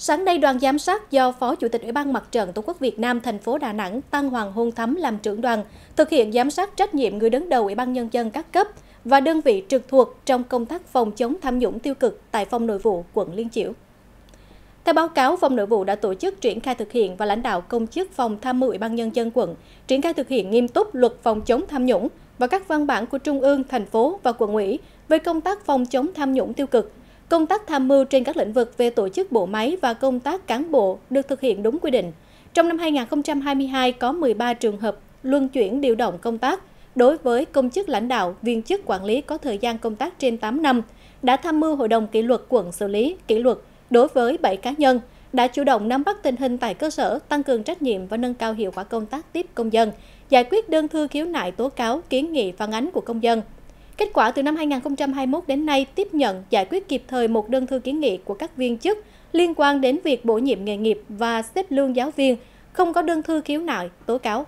Sáng nay, đoàn giám sát do Phó Chủ tịch Ủy ban Mặt trận Tổ quốc Việt Nam thành phố Đà Nẵng Tăng Hoàng Hôn Thắm làm trưởng đoàn, thực hiện giám sát trách nhiệm người đứng đầu Ủy ban Nhân dân các cấp và đơn vị trực thuộc trong công tác phòng chống tham nhũng tiêu cực tại Phòng Nội vụ quận Liên Chiểu. Theo báo cáo, Phòng Nội vụ đã tổ chức triển khai thực hiện và lãnh đạo công chức Phòng Tham mưu Ủy ban Nhân dân quận, triển khai thực hiện nghiêm túc luật phòng chống tham nhũng và các văn bản của Trung ương, thành phố và quận ủy về công tác phòng chống tham nhũng tiêu cực – Công tác tham mưu trên các lĩnh vực về tổ chức bộ máy và công tác cán bộ được thực hiện đúng quy định. Trong năm 2022 có 13 trường hợp luân chuyển điều động công tác đối với công chức lãnh đạo, viên chức quản lý có thời gian công tác trên 8 năm, đã tham mưu Hội đồng kỷ luật quận xử lý kỷ luật đối với 7 cá nhân, đã chủ động nắm bắt tình hình tại cơ sở, tăng cường trách nhiệm và nâng cao hiệu quả công tác tiếp công dân, giải quyết đơn thư khiếu nại tố cáo, kiến nghị phản ánh của công dân Kết quả từ năm 2021 đến nay tiếp nhận giải quyết kịp thời một đơn thư kiến nghị của các viên chức liên quan đến việc bổ nhiệm nghề nghiệp và xếp lương giáo viên, không có đơn thư khiếu nại, tố cáo.